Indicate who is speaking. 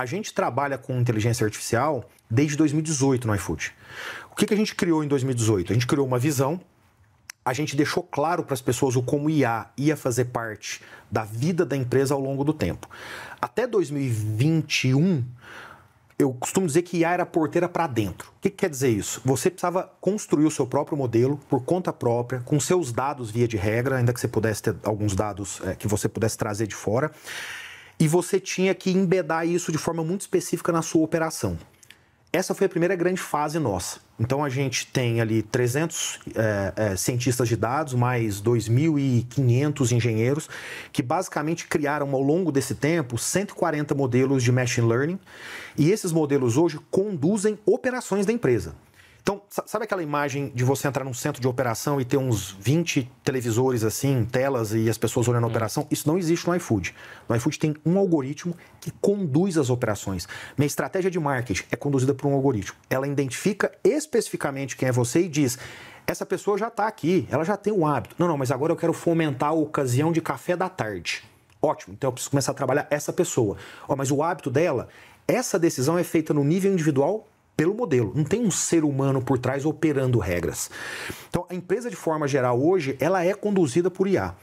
Speaker 1: A gente trabalha com inteligência artificial desde 2018 no iFood. O que, que a gente criou em 2018? A gente criou uma visão, a gente deixou claro para as pessoas o como IA ia fazer parte da vida da empresa ao longo do tempo. Até 2021, eu costumo dizer que IA era porteira para dentro. O que, que, quer dizer isso? Você precisava construir o seu próprio modelo por conta própria, com seus dados via de regra, ainda que você pudesse ter alguns dados é, que você pudesse trazer de fora. E você tinha que embedar isso de forma muito específica na sua operação. Essa foi a primeira grande fase nossa. Então a gente tem ali 300 é, é, cientistas de dados, mais 2.500 engenheiros, que basicamente criaram ao longo desse tempo 140 modelos de machine learning. E esses modelos hoje conduzem operações da empresa. Então, sabe aquela imagem de você entrar num centro de operação e ter uns 20 televisores assim, telas e as pessoas olhando a hum. operação? Isso não existe no iFood. No iFood tem um algoritmo que conduz as operações. Minha estratégia de marketing é conduzida por um algoritmo. Ela identifica especificamente quem é você e diz: essa pessoa já está aqui, ela já tem o hábito. Não, não, mas agora eu quero fomentar a ocasião de café da tarde. Ótimo, então eu preciso começar a trabalhar essa pessoa. Oh, mas o hábito dela, essa decisão é feita no nível individual pelo modelo. Não tem um ser humano por trás operando regras. Então, a empresa de forma geral hoje, ela é conduzida por IA.